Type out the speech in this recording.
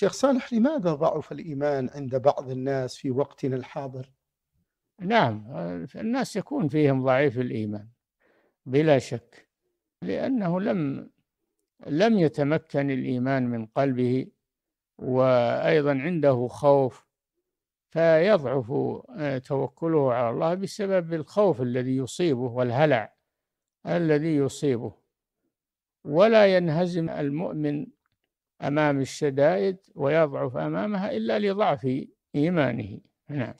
شيخ صالح لماذا ضعف الإيمان عند بعض الناس في وقتنا الحاضر؟ نعم الناس يكون فيهم ضعيف الإيمان بلا شك لأنه لم لم يتمكن الإيمان من قلبه وأيضا عنده خوف فيضعف آه، توكله على الله بسبب الخوف الذي يصيبه والهلع الذي يصيبه ولا ينهزم المؤمن أمام الشدائد ويضعف أمامها إلا لضعف إيمانه نعم